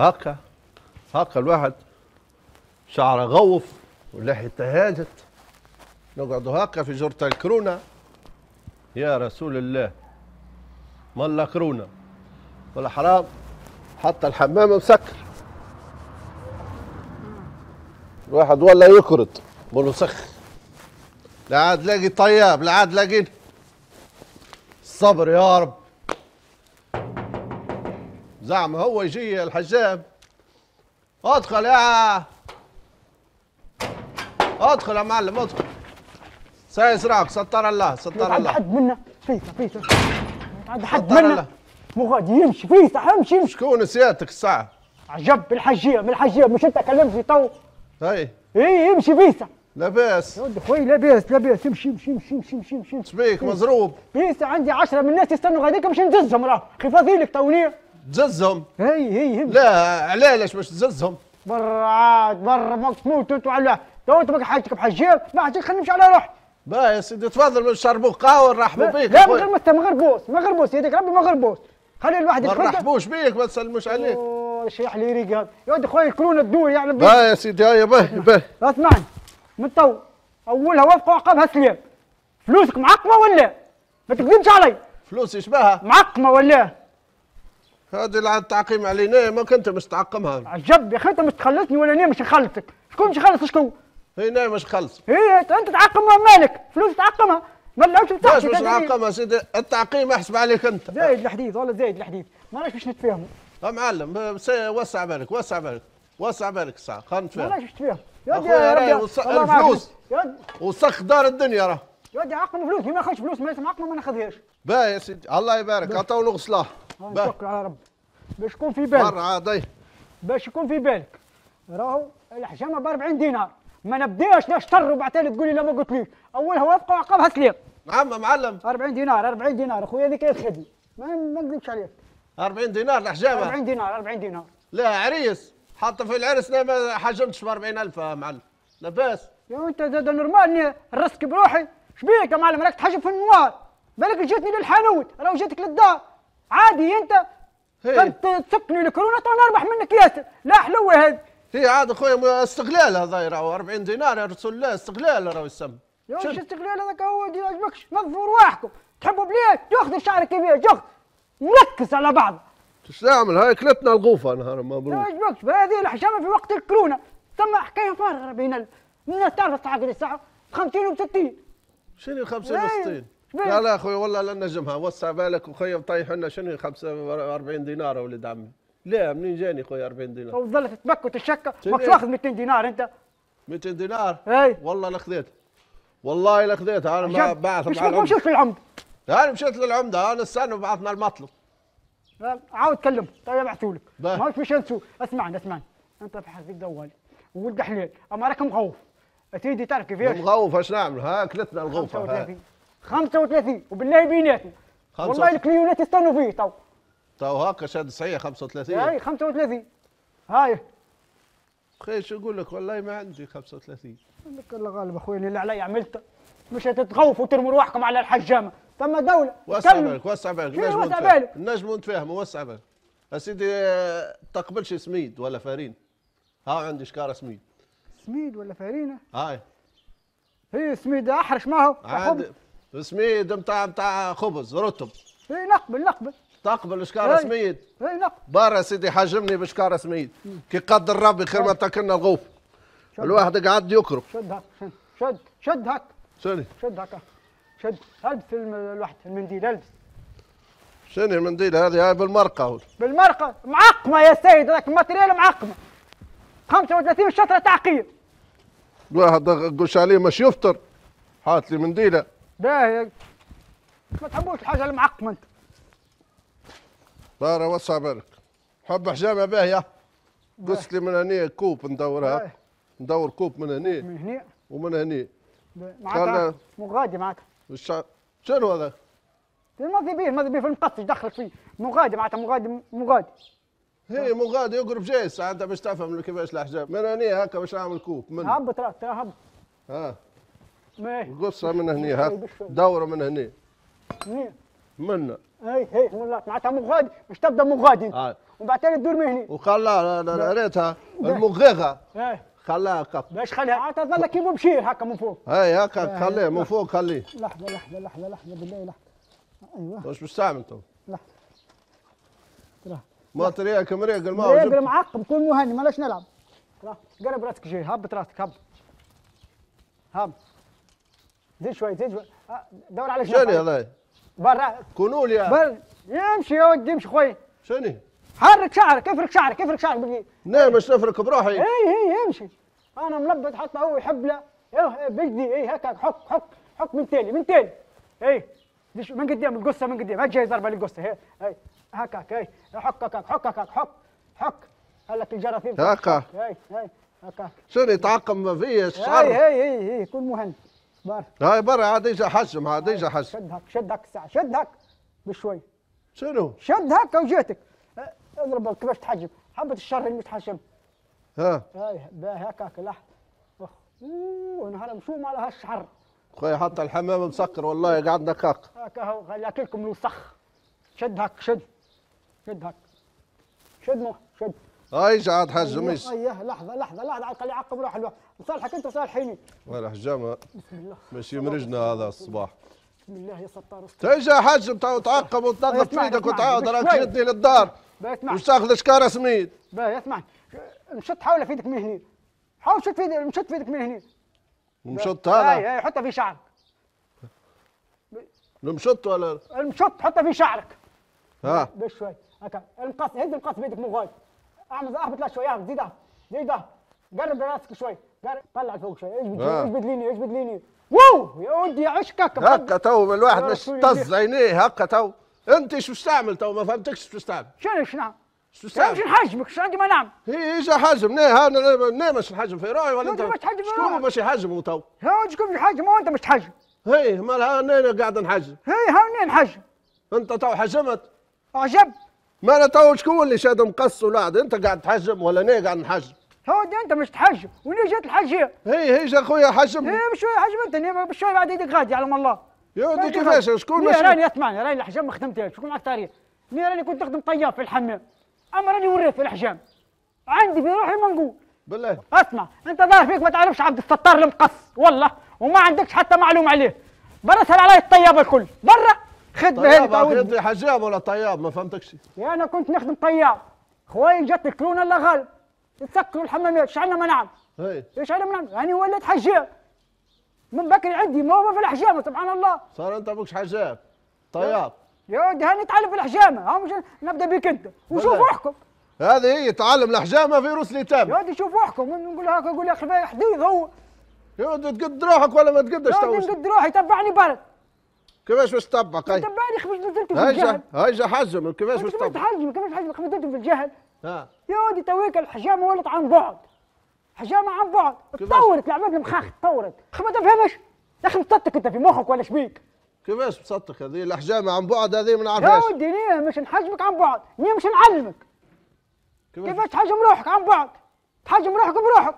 هكا هكا الواحد شعره غوف ولحيته هادت نقعدوا هكا في جرة الكرونة يا رسول الله ملا كرونة ولا حرام حتى الحمام مسكر الواحد ولا يكرد بقول سخ لا عاد لاقي طياب لا عاد لاقي الصبر يا رب زعم هو يجي الحجاب ادخل يا ادخل يا معلم ادخل سيسرعك ستر الله ستر الله حد منا فيسا فيسا تعد حد منا مو غادي يمشي فيسا امشي امشي شكون سيادتك الساعه عجب الحجيه من مش انت كلمتني تو هاي اي يمشي فيسا لاباس يا خويا لاباس لاباس امشي امشي امشي امشي امشي امشي شبيك مزروب بيسا عندي عشرة من الناس يستنوا غاديك باش ندزهم راه خفاضي لك تونيه تززهم هي هي هي لا علاش باش تززهم برا عاد برا ما تموت وعلاه تو انت حاجتك بحجير ما حاجتك خلينا نمشي على روحي با يا سيدي تفضل نشربوك قهوه نرحبوا بيك لا ما غير ما غربوس ما غربوس يديك ربي ما غربوس خلي الواحد يتفكر ما نرحبوش بيك ما تسلموش عليك شيح لي ريقاب يا ولد خويا ياكلونا الدور يعني با يا سيدي هيا به به اسمعني من تو اولها وفقه وعقبها سلام فلوسك معقمه ولا ما تكذبش علي فلوسي شباها معقمه ولا هذه اللي تعقيم علينا إيه، ما كنت مستعقمها تعقمها عجب يا اخي انت مش تخلصني ولا انا مش نخلصك شكون مش يخلص شكون هنا مش خلص هي انت تعقمها مالك فلوس تعقمها ما لعبش مش مش تعقمها سيدي التعقيم احسب عليك انت زايد الحديث والله زايد الحديث ماناش باش نتفاهموا يا معلم وسع بالك وسع بالك وسع بالك الساعه خلينا نتفاهم ماناش باش نتفاهم يا اخويا إيه، وص... الفلوس وسخ دار الدنيا راه يا ودي عقم فلوس ما ناخذش فلوس ما عقم ما ناخذهاش باهي يا سيدي الله يبارك عطاو نغسلها ونتوكل على ربي باش يكون في بالك مرة باش يكون في بالك راهو الحجامه ب 40 دينار ما نبداش نشتر وبعدين تقول لي لا ما قلتليش اولها وافقه وعقبها سليم نعم معلم 40 دينار 40 دينار اخويا هذيك الخدمه ما ما نكذبش عليك 40 دينار الحجامه 40 دينار 40 دينار لا عريس حتى في العرس لا ما حجمتش ب 40000 يا معلم لاباس يا انت زاد نورمال نرسك بروحي شبيك يا معلم راك تحجب في النوار بالك جيتني للحانوت راه جيتك للدار عادي انت كنت تسكني الكورونا نربح منك ياسر لا حلوه هذه هي عاد اخويا استقلال هذا راهو 40 دينار يا رسول الله استقلال راهو يسمى يا وش استقلال هذاك هو ما يعجبكش نظفوا رواحكم تحبوا بليه تاخذوا شعرك كبير جخ مركز على بعض شو نعمل هاي كلتنا الغوفه نهار مبروك ما يعجبكش هذه الحشامه في وقت الكورونا ثم حكايه فارغه بين الناس تعرف تعاقد الساعه 50 و 60 شنو 50 و 60 لا لا اخويا والله لا نجمها وسع بالك وخويا طايح لنا شنو 45 دينار يا ولد عمي لا منين جاني خويا 40 دينار وظلت طيب، تبكت الشكه ما تاخذ يعني؟ 200 دينار انت 200 دينار اي والله لا خذيتها والله لا خذيتها انا ما بعث مش مشيت للعمده انا مشيت للعمده انا استنى وبعثنا المطلب عاود كلم طيب ابعثوا لك ما مش انسوا اسمعني اسمعني انت في حظك ولد حليل اما راك مغوف سيدي تعرف كيفاش مغوف اش نعمل ها كلتنا الغوفه 35 وبالله بيناتنا والله الكليونات يستنوا فيه تو تو هاكا شاد صحيح 35 اي 35 هاي خير شو اقول لك والله ما عندي 35 لك الله غالب اخوي اللي علي عملته مش هتتخوفوا وترموا رواحكم على الحجامه فما دوله وسع بالك وسع بالك إيه، نجم وسع بالك نجم نتفاهموا وسع بالك يا سيدي تقبلش سميد ولا فارين ها عندي شكاره سميد سميد ولا فارينه هاي هي إيه، سميد احرش ما هو سميد نتاع نتاع خبز رطب اي نقبل نقبل تقبل شكاره سميد اي نقبل برا سيدي حجمني بشكاره سميد كي قدر ربي خير ما تاكلنا الغوف الواحد قعد يكرب شد هك شد شد هك شنو شد هك شد البس الواحد المنديل البس شنو المنديل هذه هاي بالمرقه بالمرقه معقمه يا سيد راك الماتريال معقمه 35 شطره تعقيم الواحد قش عليه مش يفطر حاط لي منديله باهي ما تحبوش الحاجه المعقمه انت بارا وسع بالك حب حجامه باهيه قصت لي من هنا كوب ندورها باهي. ندور كوب من هنا من هنا ومن هنا معناتها مغادي معناتها الشعر شنو هذا؟ ماضي بيه ماضي بيه في المقص دخلك فيه مغادي معناتها مغادي مغادي هي مغادي يقرب جاي ساعتها باش تفهم كيفاش الاحجام من هنا هكا باش نعمل كوب من هبط راه هبط ها قصة من هنا ها دوره من هنا منا اي اي معناتها مغادي باش تبدا مغادي آه. وبعدين تدور من هني وخلا ريتها المغيغه خلاها هكا باش خليها عاد آه، تظل كيما مشير هكا من فوق اي هكا خليه من فوق خليه لحظه لحظه لحظه لحظه بالله لحظه ايوه واش باش تعمل تو؟ لحظه ما تريق مريق الماء مريق معقم كون مهني مالاش نلعب قرب راسك جاي هبط راسك هبط هبط زيد شوي زيد شوي آه، دور على شنو الله برا كنول يا بر يمشي يا ودي يمشي خويا شنو حرك شعرك افرك شعرك افرك شعرك بالجي نعم مش نفرك بروحي اي اي إيه، يمشي انا ملبد حتى هو يحب له إيه، إيه، بجدي اي هكا حك حك حك من تاني من تاني اي من قدام القصه من قدام هات جاي ضربه للقصه هي اي هكاك اي حكك حكك حك حك حك هلك الجراثيم هكا اي اي هكاك شنو يتعقم فيا الشعر اي اي اي, اي كل مهندس برا هاي برا عاد اجى حجم عاد يجي حجم شدك شدك الساعه شدك بشوي شنو؟ شدك وجهتك أه، اضرب كيفاش تحجم حبه الشر اللي تحجم ها هاي هكاك لحم اوه نهار مشوم على هالشحر خويا حتى الحمام مسكر والله قعدنا كاك هكا هو خليت لكم الوسخ شد هك شد شد هك شد مو شد هاي عاد حجم أيوه، ايش أيوه، لحظه لحظه لحظه على لي عقب روح لصالحك انت وصالحيني وين حجامه بسم الله ماشي مرجنا هذا الصباح بسم الله يا ستار تيجي يا حاج تعقب وتنظف ايدك وتعاود راك جيتني للدار وش تاخذ شكاره سميد باهي اسمع مشط حاول في من هني حاول شط في مشط في ايدك من هني مشط هذا اي اي حطها في شعرك المشط ولا المشط حطها في شعرك ها بشوي هكا المقص هز المقص بيدك مو غايب اعمل اهبط لها شويه اهبط زيد اهبط زيد اهبط قرب راسك شوي طلع فوق شوي اجبد آه. بدليني اجبد بدليني اجبد يا ودي عشكك هكا تو الواحد باش طز عينيه هكا تو انت شو تستعمل تو ما فهمتكش شو تستعمل شنو شنو شو تستعمل؟ شنو نحجمك شو عندي ما نعمل؟ هي اجا حجم نه انا مش نحجم في روحي ولا انت مش شكون باش يحجموا تو؟ ها شكون يحجم وانت مش تحجم هي مالها انا قاعد نحجم هي انا نحجم انت تو حجمت عجب ما انا تو شكون اللي شاد مقص ولا انت قاعد تحجم ولا انا قاعد نحجم هو انت مش تحج وني جات الحجه هي هي جا خويا حجم هي بشويه انت بشويه بعد يدك غادي على الله يا ودي كيفاش شكون مش راني اسمعني راني الحجام ما خدمتهاش شكون معك تاريخ ني راني كنت نخدم طياب في الحمام اما راني وريت في الحجام عندي في روحي منقول بالله اسمع انت ظاهر فيك ما تعرفش عبد الستار المقص والله وما عندكش حتى معلومه عليه برا سال علي الطياب الكل برا خدمه هنا طياب حجام ولا طياب ما فهمتكش انا كنت نخدم طياب خويا جات الكلونه الله غالب تسكروا الحمامات شعلنا ما نعم ايش شعلنا ما نعم يعني ولات حجام من بكري عندي ما هو في الحجامه سبحان الله صار انت ماكش حجام طياب يا ودي هاني تعلم في الحجامه ها نبدا بك انت وشوف روحكم هذه هي تعلم الحجامه فيروس اليتامى يا ودي شوف روحكم نقول هكا نقول يا اخي حديد هو يا ودي تقد روحك ولا ما تقدش تو نقد روحي تبعني برد كيفاش باش تطبق؟ تبعني خبز نزلت في الجهل هيجا هيجا حجم كيفاش باش تطبق؟ حجم كيفاش حجم خبز نزلت في الجهل اه ودي تويك الحجامه ولت عن بعد حجامه عن بعد تطورت لعبات المخاخ تطورت ما تفهمش يا اخي مصدق انت في مخك ولا شبيك كيفاش مصدق هذه الحجامه عن بعد هذه ما نعرفهاش يا ودي مش نحجمك عن بعد نيه مش نعلمك كيفاش تحجم روحك عن بعد تحجم روحك بروحك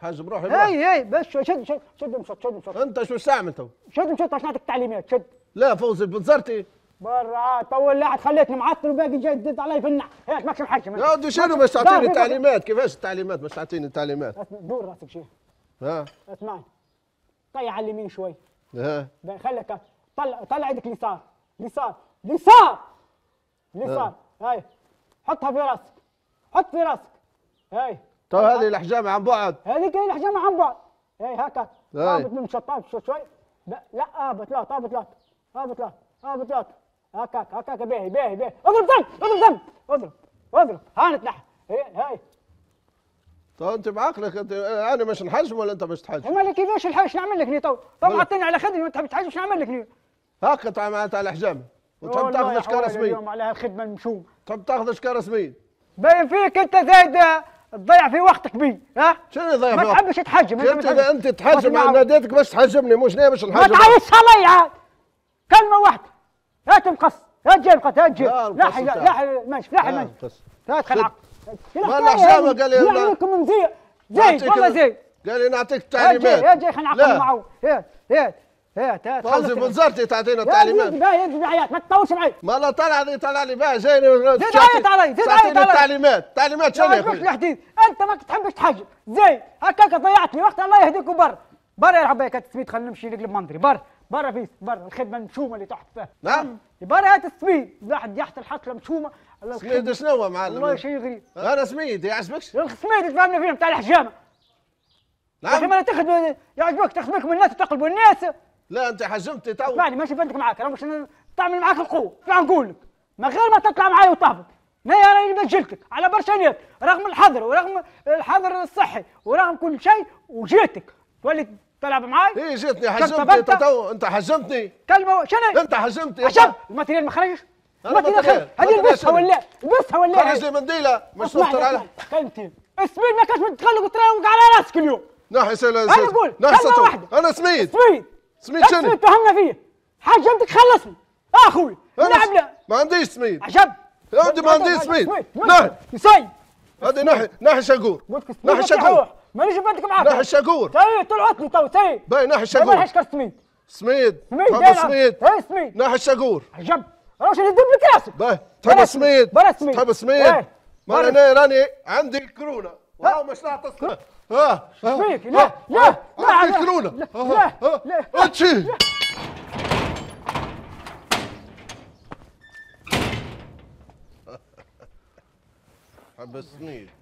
تحجم روحي اي اي بس شد شد شد شد, شد انت شو ساعة انت شد مشط عشان نعطيك تعليمات شد لا فوزي بنزرتي برا طول قاعد خليتني معطل وباقي جاي تدد علي في النع هيك ماكش محجم يا ودي شنو باش تعطيني التعليمات كيفاش التعليمات باش تعطيني التعليمات دور راسك شيخ ها اسمعني طيع على اليمين شوي ها خليك طلع طلع يدك اليسار اليسار اليسار اليسار هاي حطها في راسك حط في راسك هاي تو طيب، هذه الحجامه عن بعد هذيك هي الحجامه عن بعد هاي هكا طابت من شطاب شوي لا ابت لا طابت لا طابت لا طابت لا هاك هاك هاك باهي باهي باهي اضرب ضرب اضرب ضرب اضرب اضرب هانت نتنحى هاي طيب انت بعقلك انت انا مش نحجم ولا انت باش تحجم؟ امال كيفاش نحجم شنو نعمل لك تو؟ تو حطيني على خدمه وانت تحبش تحجم شنو نعمل لك ني؟ هاك معناتها على حجامي وتحب تاخذش كرسمين اليوم على هالخدمه المشوم تحب تاخذ اشكال رسميه باين فيك انت زايد آه، تضيع في وقتك بي ها شنو وقتك؟ ما تحبش تحجم انت اذا انت تحجم انا ناديتك باش تحجمني مش ناوي باش نحجم ما تعيشش علي عاد كلمه واحده لا تنقص لا تجيب القص لا تجيب لا حي لا حي المنشف لا حي المنشف لا تخلع والله حسابه قال لي يعملكم مذيع زيد والله زيد قال لي نعطيك التعليمات يا جاي خلينا نعقد معه ايه ايه ايه فوزي وزارتي تعطينا التعليمات يا زيد بعيات ما تطوش معي ما لا طلع لي طلع لي باه جاي زيد عيط علي زيد عيط علي التعليمات التعليمات شنو يا اخي الحديد انت ما تحبش تحجب زيد هكاك ضيعت لي وقت الله يهديك وبر بر ربي كانت تسميت خلينا نمشي نقلب منظري بر برا فيس برا الخدمه المشومه اللي تحت فيها نعم برا السميد واحد يحصل حصله مشومه السميد شنو معلم والله شيء غريب انا سميد يعجبكش السميد تفهمنا فيهم تاع الحجامه نعم ما تخدم يعجبك تخدمك من الناس وتقلبوا الناس لا انت حجمت تو اسمعني ماشي بنتك معاك انا مش تعمل معاك القوه شنو نقول لك من غير ما تطلع معايا وتهبط ما انا اللي بجلتك على برشا ناس رغم الحظر ورغم الحظر الصحي ورغم كل شيء وجيتك تولي تلعب معي؟ ايه جيتني حجمتني انت انت حجمتني كلمه شنو؟ انت حجمتني حجمت الماتيريال ما خرجش الماتيريال خرج هذه لبسها ولا لبسها ولا خرج لي منديله مش نفطر على كلمتي اسمين ما كانش متخلق وترى على راسك اليوم نحي سيلا انا نقول كلمه واحده انا سميت سميت سميت شنو؟ سميت فهمنا فيه حجمتك خلصني آه، اخوي نعم لا ما عنديش سميد عجب عندي ما عنديش سميد نحي نسيب هذه نحي نحي شقور نحي شقور مانيش بدك معاك ناحي الشاقور سي طلعتني تو سي باي ناحي الشاقور ما الشاكور سميد سميد سميد سميد اي سميد ناحي الشاقور عجب انا شو لك راسك باي تحب سميد برا سميد تحب سميد ما انا راني عندي كورونا واو مش راح تصل ها فيك لا لا لا عندي كورونا لا لا اتشي حبسني